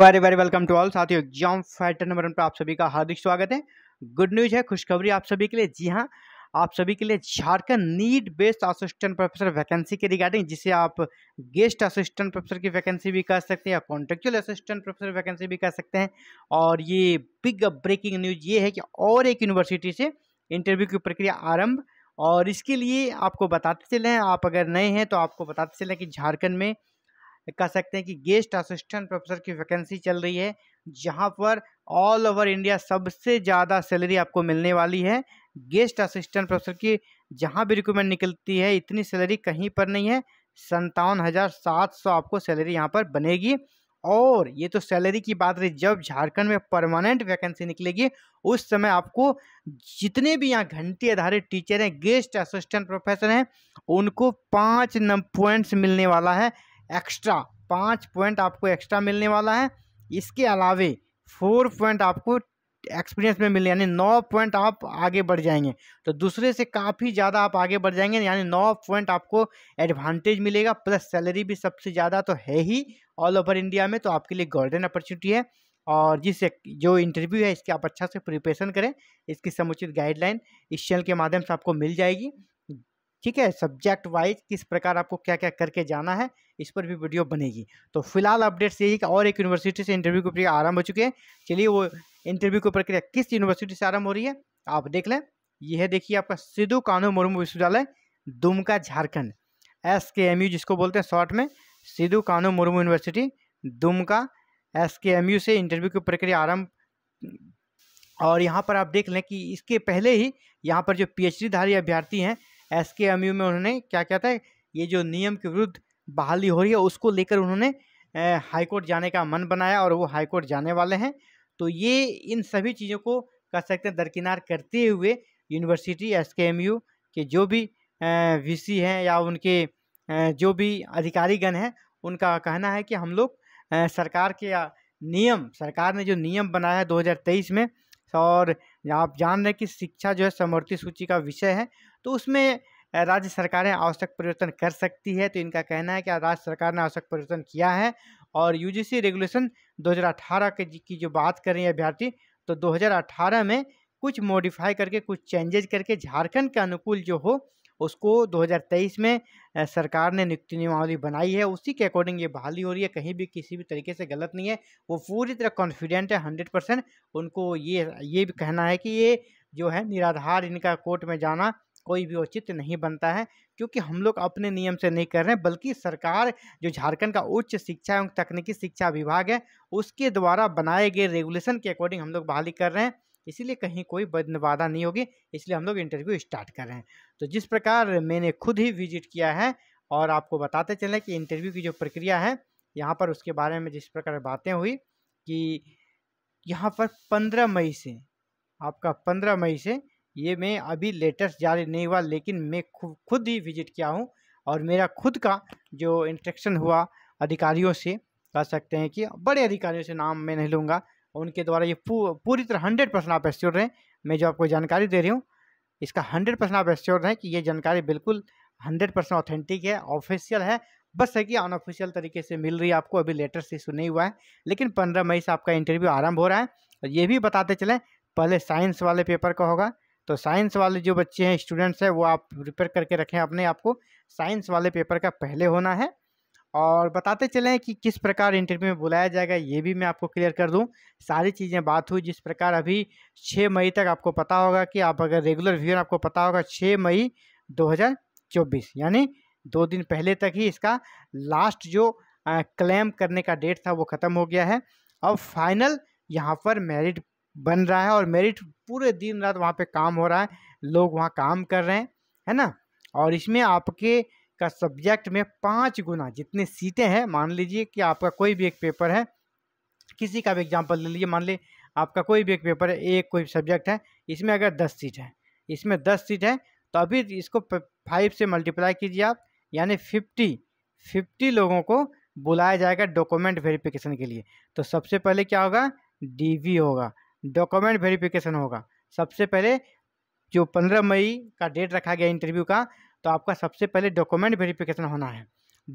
very very welcome to all साथियों exam fighter number one पर आप सभी का हार्दिक स्वागत है गुड न्यूज है खुशखबरी आप सभी के लिए जी हाँ आप सभी के लिए Jharkhand NEET based assistant professor vacancy के रिगार्डिंग जिसे आप गेस्ट असिस्टेंट प्रोफेसर की वैकेंसी भी कह सकते हैं या कॉन्ट्रेक्चुअल असिस्टेंट प्रोफेसर वैकेंसी भी कह सकते हैं और ये बिग ब्रेकिंग न्यूज ये है कि और एक यूनिवर्सिटी से इंटरव्यू की प्रक्रिया आरंभ और इसके लिए आपको बताते चले आप अगर नए हैं तो आपको बताते चले कि झारखंड में कह सकते हैं कि गेस्ट असिस्टेंट प्रोफेसर की वैकेंसी चल रही है जहां पर ऑल ओवर इंडिया सबसे ज़्यादा सैलरी आपको मिलने वाली है गेस्ट असिस्टेंट प्रोफेसर की जहां भी रिक्रूटमेंट निकलती है इतनी सैलरी कहीं पर नहीं है संतावन हज़ार सात सौ आपको सैलरी यहाँ पर बनेगी और ये तो सैलरी की बात रही जब झारखंड में परमानेंट वैकेंसी निकलेगी उस समय आपको जितने भी यहाँ घंटे आधारित टीचर हैं गेस्ट असिस्टेंट प्रोफेसर हैं उनको पाँच पॉइंट्स मिलने वाला है एक्स्ट्रा पाँच पॉइंट आपको एक्स्ट्रा मिलने वाला है इसके अलावे फोर पॉइंट आपको एक्सपीरियंस में मिले यानी नौ पॉइंट आप आगे बढ़ जाएंगे तो दूसरे से काफ़ी ज़्यादा आप आगे बढ़ जाएंगे यानी नौ पॉइंट आपको एडवांटेज मिलेगा प्लस सैलरी भी सबसे ज़्यादा तो है ही ऑल ओवर इंडिया में तो आपके लिए गोल्डन अपॉर्चुनिटी है और जिस जो इंटरव्यू है इसके आप अच्छा से प्रिपरेशन करें इसकी समुचित गाइडलाइन इस चैनल के माध्यम से आपको मिल जाएगी ठीक है सब्जेक्ट वाइज किस प्रकार आपको क्या क्या करके जाना है इस पर भी वीडियो बनेगी तो फिलहाल अपडेट्स यही कि और एक यूनिवर्सिटी से इंटरव्यू की प्रक्रिया आरंभ हो चुकी है चलिए वो इंटरव्यू की प्रक्रिया किस यूनिवर्सिटी से आरंभ हो रही है आप देख लें यह देखिए आपका सिद्धू कानू मुर्मू विश्वविद्यालय Dumka Jharkhand S K M U जिसको बोलते हैं शॉर्ट में Sidhu Kanhu Murmu university Dumka S K M U से इंटरव्यू की प्रक्रिया आरंभ और यहाँ पर आप देख लें कि इसके पहले ही यहाँ पर जो पी धारी अभ्यर्थी हैं एस के एम यू में उन्होंने क्या क्या था ये जो नियम के विरुद्ध बहाली हो रही है उसको लेकर उन्होंने हाईकोर्ट जाने का मन बनाया और वो हाईकोर्ट जाने वाले हैं तो ये इन सभी चीज़ों को कह सकते हैं दरकिनार करते हुए university S K M U के जो भी वी सी हैं या उनके जो भी अधिकारीगण हैं उनका कहना है कि हम लोग सरकार के नियम सरकार ने जो नियम बनाया है 2023 में और आप जान रहे हैं कि शिक्षा जो है समवर्ती सूची का विषय है तो उसमें राज्य सरकारें आवश्यक परिवर्तन कर सकती है तो इनका कहना है कि राज्य सरकार ने आवश्यक परिवर्तन किया है और यूजीसी रेगुलेशन 2018 के की जो बात कर रही है अभ्यर्थी तो 2018 में कुछ मॉडिफाई करके कुछ चेंजेज करके झारखंड के अनुकूल जो हो उसको 2023 में सरकार ने नियुक्ति नियमावली बनाई है उसी के अकॉर्डिंग ये बहाली हो रही है कहीं भी किसी भी तरीके से गलत नहीं है वो पूरी तरह कॉन्फिडेंट है हंड्रेड परसेंट उनको ये ये भी कहना है कि ये जो है निराधार इनका कोर्ट में जाना कोई भी औचित्य नहीं बनता है क्योंकि हम लोग अपने नियम से नहीं कर रहे हैं बल्कि सरकार जो झारखंड का उच्च शिक्षा एवं तकनीकी शिक्षा विभाग है उसके द्वारा बनाए गए रेगुलेशन के अकॉर्डिंग हम लोग बहाली कर रहे हैं इसीलिए कहीं कोई वादा नहीं होगी इसलिए हम लोग इंटरव्यू स्टार्ट कर रहे हैं तो जिस प्रकार मैंने खुद ही विजिट किया है और आपको बताते चलें कि इंटरव्यू की जो प्रक्रिया है यहाँ पर उसके बारे में जिस प्रकार बातें हुई कि यहाँ पर पंद्रह मई से आपका पंद्रह मई से ये मैं अभी लेटर्स जारी नहीं हुआ लेकिन मैं खुद ही विजिट किया हूँ और मेरा खुद का जो इंट्रेक्शन हुआ अधिकारियों से कह सकते हैं कि बड़े अधिकारियों से नाम मैं नहीं लूँगा उनके द्वारा ये पू, पूरी तरह हंड्रेड परसेंट आप एश्योर रहें मैं जो आपको जानकारी दे रही हूँ इसका हंड्रेड परसेंट आप एश्योर रहें कि ये जानकारी बिल्कुल हंड्रेड परसेंट ऑथेंटिक है ऑफिशियल है बस है कि अनऑफिशियल तरीके से मिल रही है आपको अभी से इशू नहीं हुआ है लेकिन पंद्रह मई से आपका इंटरव्यू आरम्भ हो रहा है और ये भी बताते चलें पहले साइंस वाले पेपर का होगा तो साइंस वाले जो बच्चे हैं स्टूडेंट्स हैं वो आप प्रिपेयर करके रखें अपने आप को साइंस वाले पेपर का पहले होना है और बताते चलें कि किस प्रकार इंटरव्यू में बुलाया जाएगा ये भी मैं आपको क्लियर कर दूं सारी चीज़ें बात हुई जिस प्रकार अभी 6 मई तक आपको पता होगा कि आप अगर रेगुलर व्यूअर आपको पता होगा 6 मई 2024 यानी दो दिन पहले तक ही इसका लास्ट जो क्लेम करने का डेट था वो ख़त्म हो गया है अब फाइनल यहाँ पर मेरिट बन रहा है और मेरिट पूरे दिन रात वहाँ पर काम हो रहा है लोग वहाँ काम कर रहे हैं है ना और इसमें आपके का सब्जेक्ट में पाँच गुना जितने सीटें हैं मान लीजिए कि आपका कोई भी एक पेपर है किसी का भी एग्जाम्पल ले लीजिए मान लीजिए आपका कोई भी एक पेपर है एक कोई सब्जेक्ट है इसमें अगर दस सीट है इसमें दस सीट है तो अभी इसको फाइव से मल्टीप्लाई कीजिए आप यानी फिफ्टी फिफ्टी लोगों को बुलाया जाएगा डॉक्यूमेंट वेरिफिकेशन के लिए तो सबसे पहले क्या होगा डी होगा डॉक्यूमेंट वेरिफिकेशन होगा सबसे पहले जो पंद्रह मई का डेट रखा गया इंटरव्यू का तो आपका सबसे पहले डॉक्यूमेंट वेरिफिकेशन होना है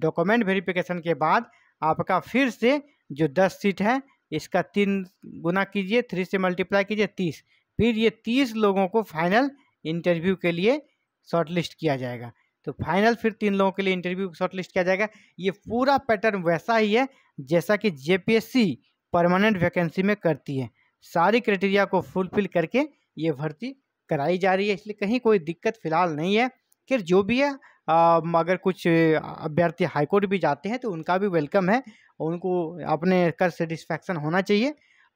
डॉक्यूमेंट वेरिफिकेशन के बाद आपका फिर से जो दस सीट है इसका तीन गुना कीजिए थ्री से मल्टीप्लाई कीजिए तीस फिर ये तीस लोगों को फाइनल इंटरव्यू के लिए शॉर्टलिस्ट किया जाएगा तो फाइनल फिर तीन लोगों के लिए इंटरव्यू शॉर्टलिस्ट किया जाएगा ये पूरा पैटर्न वैसा ही है जैसा कि जे परमानेंट वैकेंसी में करती है सारी क्राइटेरिया को फुलफिल करके ये भर्ती कराई जा रही है इसलिए कहीं कोई दिक्कत फिलहाल नहीं है खैर जो भी है आ, अगर कुछ अभ्यर्थी हाईकोर्ट भी जाते हैं तो उनका भी वेलकम है उनको अपने कर सेटिस्फैक्शन होना चाहिए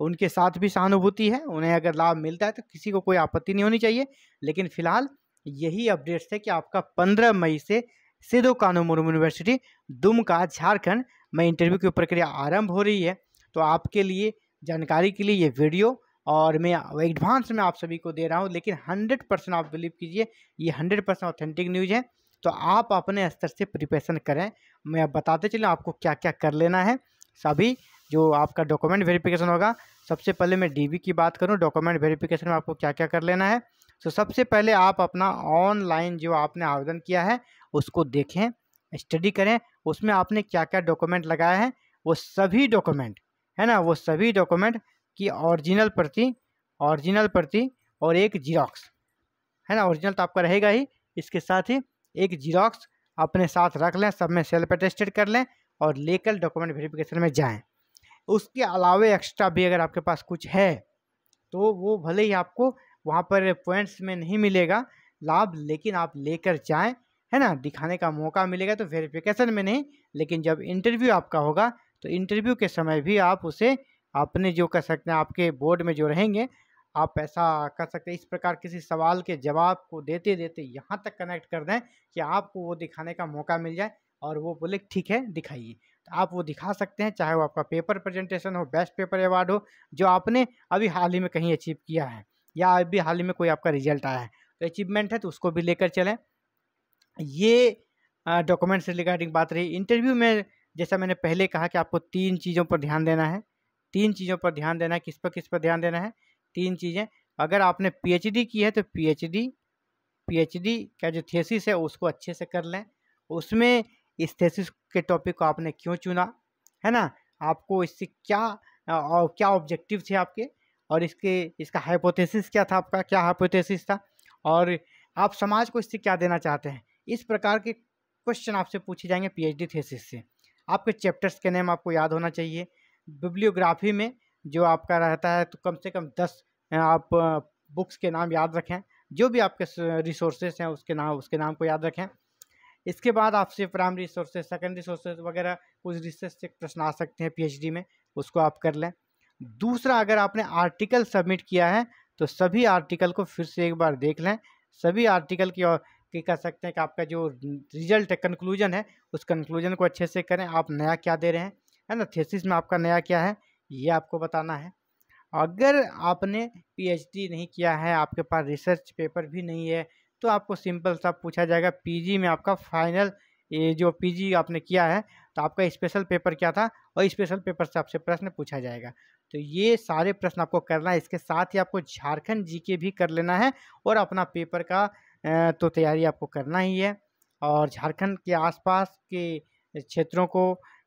उनके साथ भी सहानुभूति है उन्हें अगर लाभ मिलता है तो किसी को कोई आपत्ति नहीं होनी चाहिए लेकिन फिलहाल यही अपडेट्स है कि आपका पंद्रह मई से सिद्धो कानू मुर्मू यूनिवर्सिटी दुमका झारखंड में इंटरव्यू की प्रक्रिया आरंभ हो रही है तो आपके लिए जानकारी के लिए ये वीडियो और मैं एडवांस में आप सभी को दे रहा हूँ लेकिन हंड्रेड परसेंट आप बिलीव कीजिए ये हंड्रेड परसेंट ऑथेंटिक न्यूज़ है तो आप अपने स्तर से प्रिपरेशन करें मैं अब बताते चलूँ आपको क्या क्या कर लेना है सभी जो आपका डॉक्यूमेंट वेरिफिकेशन होगा सबसे पहले मैं डी की बात करूँ डॉक्यूमेंट वेरीफिकेशन में आपको क्या क्या कर लेना है तो सबसे पहले आप अपना ऑनलाइन जो आपने आवेदन किया है उसको देखें स्टडी करें उसमें आपने क्या क्या डॉक्यूमेंट लगाया है वो सभी डॉक्यूमेंट है ना वो सभी डॉक्यूमेंट की ओरिजिनल प्रति ओरिजिनल प्रति और एक जीरोक्स है ना ओरिजिनल तो आपका रहेगा ही इसके साथ ही एक जीरोक्स अपने साथ रख लें सब में सेल्फ अटेस्टेड कर लें और लेकर डॉक्यूमेंट वेरिफिकेशन में जाएं उसके अलावा एक्स्ट्रा भी अगर आपके पास कुछ है तो वो भले ही आपको वहाँ पर पॉइंट्स में नहीं मिलेगा लाभ लेकिन आप लेकर जाएं है ना दिखाने का मौका मिलेगा तो वेरिफिकेशन में नहीं लेकिन जब इंटरव्यू आपका होगा तो इंटरव्यू के समय भी आप उसे आपने जो कर सकते हैं आपके बोर्ड में जो रहेंगे आप ऐसा कर सकते हैं इस प्रकार किसी सवाल के जवाब को देते देते यहाँ तक कनेक्ट कर दें कि आपको वो दिखाने का मौका मिल जाए और वो बोले ठीक है दिखाइए तो आप वो दिखा सकते हैं चाहे वो आपका पेपर प्रेजेंटेशन हो बेस्ट पेपर अवार्ड हो जो आपने अभी हाल ही में कहीं अचीव किया है या अभी हाल ही में कोई आपका रिजल्ट आया है तो अचीवमेंट है तो उसको भी लेकर चलें ये डॉक्यूमेंट्स रिगार्डिंग बात रही इंटरव्यू में जैसा मैंने पहले कहा कि आपको तीन चीज़ों पर ध्यान देना है तीन चीज़ों पर ध्यान देना है किस पर किस पर ध्यान देना है तीन चीज़ें अगर आपने पीएचडी की है तो पीएचडी पीएचडी का जो थेसिस है उसको अच्छे से कर लें उसमें इस थेसिस के टॉपिक को आपने क्यों चुना है ना आपको इससे क्या और क्या ऑब्जेक्टिव थे आपके और इसके इसका हाइपोथेसिस क्या था आपका क्या हाइपोथेसिस था और आप समाज को इससे क्या देना चाहते हैं इस प्रकार के क्वेश्चन आपसे पूछे जाएंगे पीएचडी थेसिस से आपके चैप्टर्स के नेम आपको याद होना चाहिए बिब्लियोग्राफी में जो आपका रहता है तो कम से कम दस आप बुक्स के नाम याद रखें जो भी आपके रिसोर्सेज हैं उसके नाम उसके नाम को याद रखें इसके बाद आपसे प्राइमरी रिसोर्सेज सेकेंडरी सोर्सेज वगैरह कुछ रिसर्च से प्रश्न आ सकते हैं पीएचडी में उसको आप कर लें दूसरा अगर आपने आर्टिकल सबमिट किया है तो सभी आर्टिकल को फिर से एक बार देख लें सभी आर्टिकल की और की कह सकते हैं कि आपका जो रिजल्ट है कंक्लूजन है उस कंक्लूजन को अच्छे से करें आप नया क्या दे रहे हैं है ना थेसिस में आपका नया क्या है ये आपको बताना है अगर आपने पीएचडी नहीं किया है आपके पास रिसर्च पेपर भी नहीं है तो आपको सिंपल सा पूछा जाएगा पीजी में आपका फाइनल ये जो पीजी आपने किया है तो आपका स्पेशल पेपर क्या था और स्पेशल पेपर से आपसे प्रश्न पूछा जाएगा तो ये सारे प्रश्न आपको करना है इसके साथ ही आपको झारखंड जीके भी कर लेना है और अपना पेपर का तो तैयारी आपको करना ही है और झारखंड के आसपास के क्षेत्रों को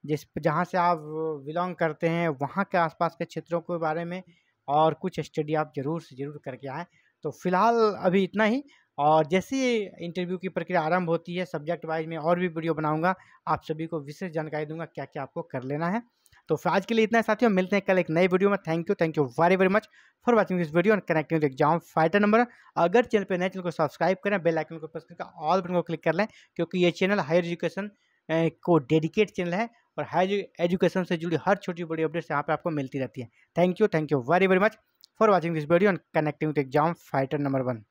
जिस जहाँ से आप बिलोंग करते हैं वहाँ के आसपास के क्षेत्रों के बारे में और कुछ स्टडी आप ज़रूर से ज़रूर करके आएँ तो फ़िलहाल अभी इतना ही और जैसे ही इंटरव्यू की प्रक्रिया आरंभ होती है सब्जेक्ट वाइज में और भी वीडियो बनाऊंगा आप सभी को विशेष जानकारी दूंगा क्या क्या आपको कर लेना है तो फिर आज के लिए इतना साथियों मिलते हैं कल एक नई वीडियो में thank you thank you very very much for watching this video and connecting exam fighter number अगर चैनल पर नए चैनल को सब्सक्राइब करें बेल आइकन को प्रेस करके ऑल बटन को क्लिक कर लें क्योंकि ये चैनल हायर एजुकेशन को डेडिकेट चैनल है और हाई एजुकेशन से जुड़ी हर छोटी बड़ी अपडेट्स यहाँ पे आपको मिलती रहती है thank you thank you very very much for watching this video and connecting to exam fighter number one